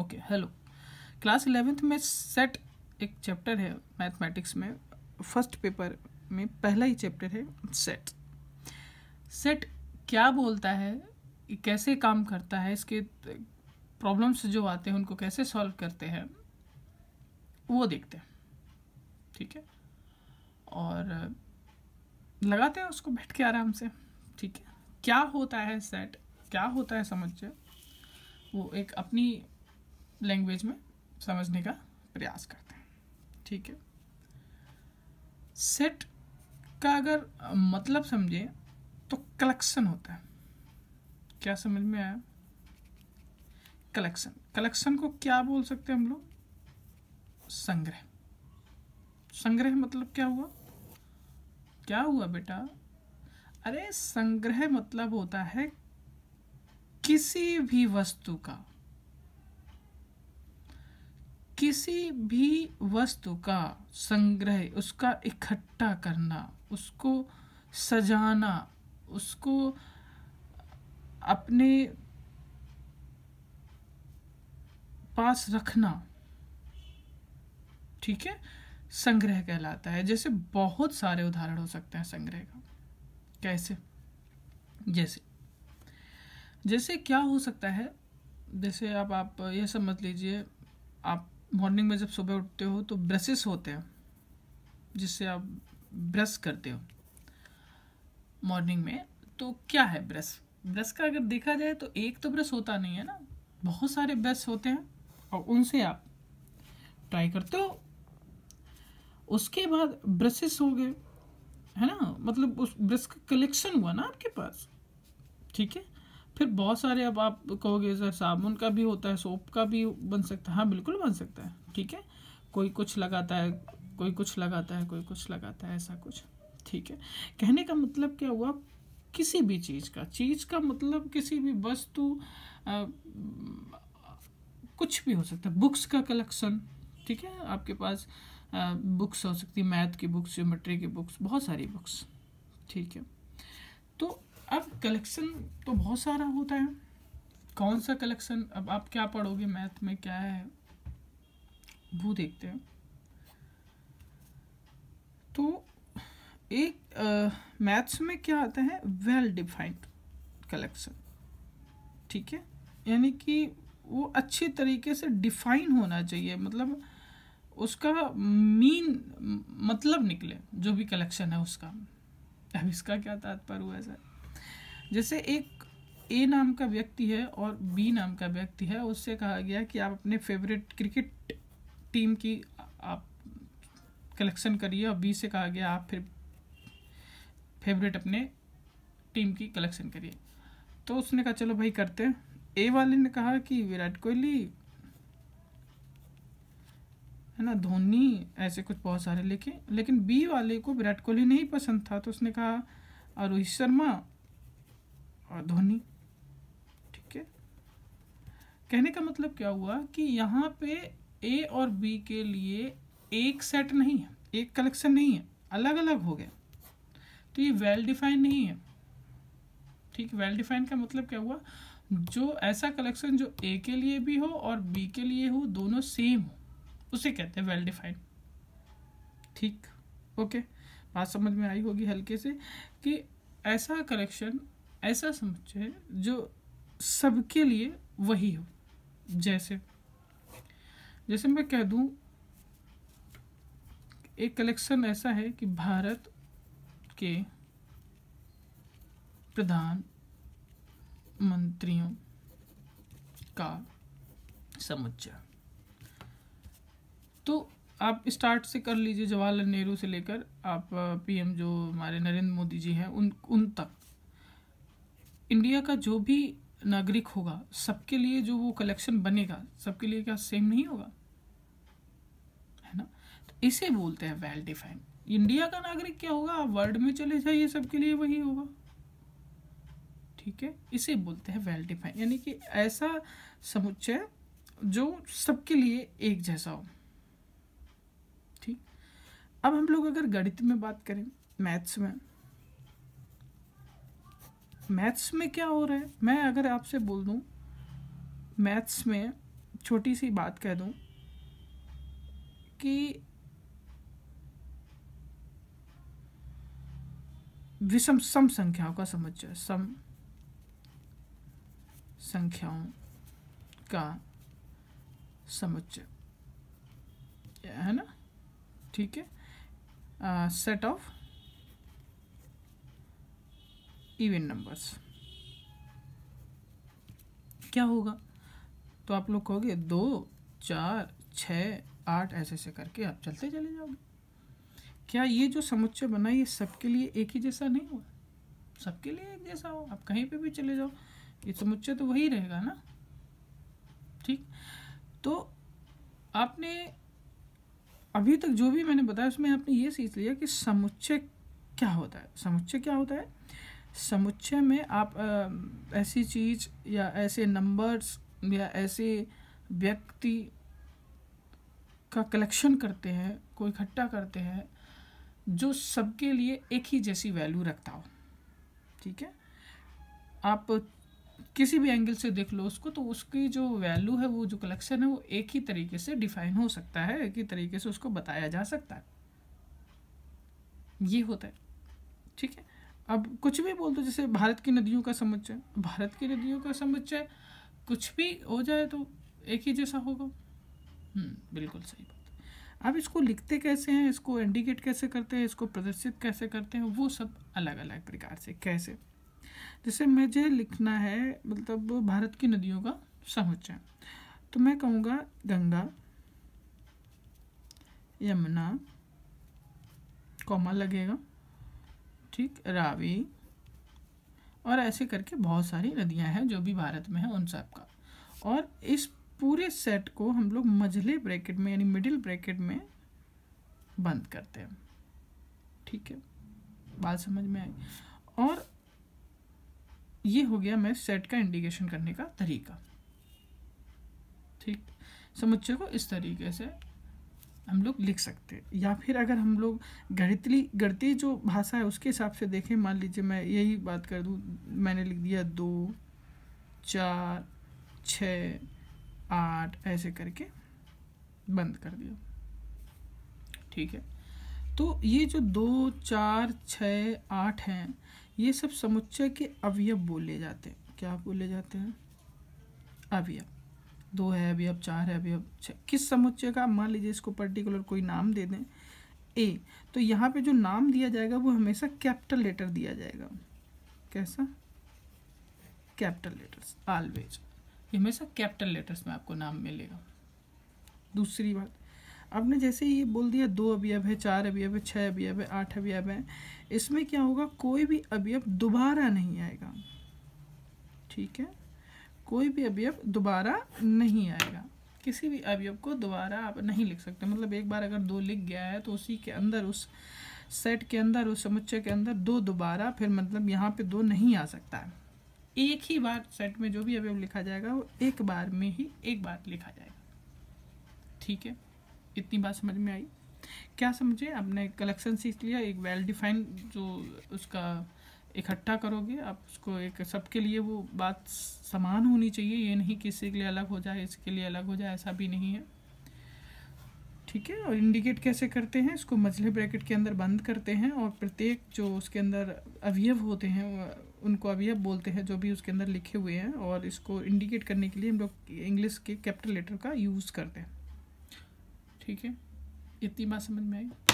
okay hello class eleventh में set एक chapter है मैथमेटिक्स में फर्स्ट पेपर में पहला ही चैप्टर है सेट सेट क्या बोलता है कैसे काम करता है इसके प्रॉब्लम्स जो आते हैं उनको कैसे सॉल्व करते हैं वो देखते हैं ठीक है और लगाते हैं उसको बैठ के आराम से ठीक है क्या होता है सेट क्या होता है समझिए वो एक अपनी लैंग्वेज में समझने का प्रयास करते हैं ठीक है सेट का अगर मतलब समझे तो कलेक्शन होता है क्या समझ में आया कलेक्शन कलेक्शन को क्या बोल सकते हैं हम लोग संग्रह संग्रह मतलब क्या हुआ क्या हुआ बेटा अरे संग्रह मतलब होता है किसी भी वस्तु का किसी भी वस्तु का संग्रह उसका इकट्ठा करना उसको सजाना उसको अपने पास रखना ठीक है संग्रह कहलाता है जैसे बहुत सारे उदाहरण हो सकते हैं संग्रह का कैसे जैसे जैसे क्या हो सकता है जैसे आप आप ये समझ लीजिए आप मॉर्निंग में जब सुबह उठते हो तो ब्रशेस होते हैं जिससे आप ब्रश करते हो मॉर्निंग में तो क्या है ब्रश ब्रश का अगर देखा जाए तो एक तो ब्रश होता नहीं है ना बहुत सारे ब्रश होते हैं और उनसे आप ट्राई करते हो उसके बाद ब्रशेस हो गए है ना मतलब उस ब्रश का कलेक्शन हुआ ना आपके पास ठीक है फिर बहुत सारे अब आप कहोगे सर साबुन का भी होता है सोप का भी बन सकता है हाँ बिल्कुल बन सकता है ठीक है कोई कुछ लगाता है कोई कुछ लगाता है कोई कुछ लगाता है ऐसा कुछ ठीक है कहने का मतलब क्या हुआ किसी भी चीज़ का चीज़ का मतलब किसी भी वस्तु कुछ भी हो सकता है बुक्स का कलेक्शन ठीक है आपके पास आ, बुक्स हो सकती है मैथ की बुक्स ज्योमेट्री की बुक्स बहुत सारी बुक्स ठीक है तो अब कलेक्शन तो बहुत सारा होता है कौन सा कलेक्शन अब आप क्या पढ़ोगे मैथ में क्या है वो देखते हैं तो एक मैथ्स में क्या आता है वेल डिफाइंड कलेक्शन ठीक है यानी कि वो अच्छे तरीके से डिफाइन होना चाहिए मतलब उसका मीन मतलब निकले जो भी कलेक्शन है उसका अब इसका क्या तात्पर्य हुआ सर जैसे एक ए नाम का व्यक्ति है और बी नाम का व्यक्ति है उससे कहा गया कि आप अपने फेवरेट क्रिकेट टीम की आप कलेक्शन करिए और बी से कहा गया आप फिर फेवरेट अपने टीम की कलेक्शन करिए तो उसने कहा चलो भाई करते हैं ए वाले ने कहा कि विराट कोहली है ना धोनी ऐसे कुछ बहुत सारे लेके लेकिन बी वाले को विराट कोहली नहीं पसंद था तो उसने कहा रोहित शर्मा और ध्वनि ठीक है कहने का मतलब क्या हुआ कि यहाँ पे ए और बी के लिए एक सेट नहीं है एक कलेक्शन नहीं है अलग अलग हो गया तो ये वेल डिफाइंड नहीं है ठीक वेल डिफाइंड का मतलब क्या हुआ जो ऐसा कलेक्शन जो ए के लिए भी हो और बी के लिए हो दोनों सेम हो उसे कहते हैं वेल डिफाइंड ठीक ओके बात समझ में आई होगी हल्के से कि ऐसा कलेक्शन ऐसा समुच्चय जो सबके लिए वही हो जैसे जैसे मैं कह दूं एक कलेक्शन ऐसा है कि भारत के प्रधान मंत्रियों का समुच्चय तो आप स्टार्ट से कर लीजिए जवाहरलाल नेहरू से लेकर आप पीएम uh, जो हमारे नरेंद्र मोदी जी हैं उन उन तक इंडिया का जो भी नागरिक होगा सबके लिए जो वो कलेक्शन बनेगा सबके लिए क्या सेम नहीं होगा है ना तो इसे बोलते हैं वेल डिफाइंड इंडिया का नागरिक क्या होगा आप वर्ल्ड में चले जाइए सबके लिए वही होगा ठीक है इसे बोलते हैं वेल डिफाइंड यानी कि ऐसा समुच्चय जो सबके लिए एक जैसा हो ठीक अब हम लोग अगर गणित में बात करें मैथ्स में मैथ्स में क्या हो रहा है मैं अगर आपसे बोल दूँ मैथ्स में छोटी सी बात कह दूँ कि विषम सम संख्याओं का समझ जाए सम संख्याओं का समुच्चय है ना ठीक है set uh, of even numbers क्या होगा तो आप लोग कहोगे दो चार छ आठ ऐसे ऐसे करके आप चलते चले जाओगे क्या ये जो समुच्चय बना ये सबके लिए एक ही जैसा नहीं हुआ सबके लिए एक जैसा हो आप कहीं पे भी चले जाओ ये समुच्चय तो वही रहेगा ना ठीक तो आपने अभी तक जो भी मैंने बताया उसमें आपने ये सीख लिया कि समुच्चय क्या होता है समुच्चय क्या होता है समुच्चय में आप आ, ऐसी चीज या ऐसे नंबर्स या ऐसे व्यक्ति का कलेक्शन करते हैं को इकट्ठा करते हैं जो सबके लिए एक ही जैसी वैल्यू रखता हो ठीक है आप किसी भी एंगल से देख लो उसको तो उसकी जो वैल्यू है वो जो कलेक्शन है वो एक ही तरीके से डिफाइन हो सकता है एक ही तरीके से उसको बताया जा सकता है ये होता है ठीक है अब कुछ भी बोल दो जैसे भारत की नदियों का समुच्चय भारत की नदियों का समुच्चय कुछ भी हो जाए तो एक ही जैसा होगा हम्म, बिल्कुल सही बात अब इसको लिखते कैसे हैं इसको इंडिकेट कैसे करते हैं इसको प्रदर्शित कैसे करते हैं वो सब अलग अलग प्रकार से कैसे जैसे मुझे लिखना है मतलब भारत की नदियों का समुच्चय तो मैं कहूँगा गंगा यमुना कॉमा लगेगा ठीक रावी और ऐसे करके बहुत सारी नदियां हैं जो भी भारत में हैं उन सब का और इस पूरे सेट को हम लोग मझले ब्रैकेट में यानी मिडिल ब्रैकेट में बंद करते हैं ठीक है बात समझ में आई और ये हो गया मैं सेट का इंडिकेशन करने का तरीका ठीक समुच्चय को इस तरीके से हम लोग लिख सकते हैं या फिर अगर हम लोग गणितली गणितीय जो भाषा है उसके हिसाब से देखें मान लीजिए मैं यही बात कर दूँ मैंने लिख दिया दो चार छ आठ ऐसे करके बंद कर दिया ठीक है तो ये जो दो चार छ आठ हैं ये सब समुच्चय के अवयव बोले जाते हैं क्या बोले जाते हैं अवयव दो है अभी अब चार है अभी अब छः किस समुच्चय का मान लीजिए इसको पर्टिकुलर कोई नाम दे दें ए तो यहाँ पे जो नाम दिया जाएगा वो हमेशा कैपिटल लेटर दिया जाएगा कैसा कैपिटल लेटर्स ऑलवेज हमेशा कैपिटल लेटर्स में आपको नाम मिलेगा दूसरी बात आपने जैसे ही बोल दिया दो अवयव है चार अवयव है छः अवयव है आठ अवयव है इसमें क्या होगा कोई भी अवयव दोबारा नहीं आएगा ठीक है कोई भी अवयव दोबारा नहीं आएगा किसी भी अवयव को दोबारा आप नहीं लिख सकते मतलब एक बार अगर दो लिख गया है तो उसी के अंदर उस सेट के अंदर उस समुच्चय के अंदर दो दोबारा फिर मतलब यहाँ पे दो नहीं आ सकता है एक ही बार सेट में जो भी अवयव लिखा जाएगा वो एक बार में ही एक बार लिखा जाएगा ठीक है इतनी बात समझ में आई क्या समझे आपने कलेक्शन सीख लिया एक वेल डिफाइंड जो उसका इकट्ठा करोगे आप उसको एक सबके लिए वो बात समान होनी चाहिए ये नहीं किसी के लिए अलग हो जाए इसके लिए अलग हो जाए ऐसा भी नहीं है ठीक है और इंडिकेट कैसे करते हैं इसको मझले ब्रैकेट के अंदर बंद करते हैं और प्रत्येक जो उसके अंदर अवयव होते हैं उनको अवयव बोलते हैं जो भी उसके अंदर लिखे हुए हैं और इसको इंडिकेट करने के लिए हम लोग इंग्लिश के कैपिटल लेटर का यूज़ करते हैं ठीक है इतनी बात समझ में आई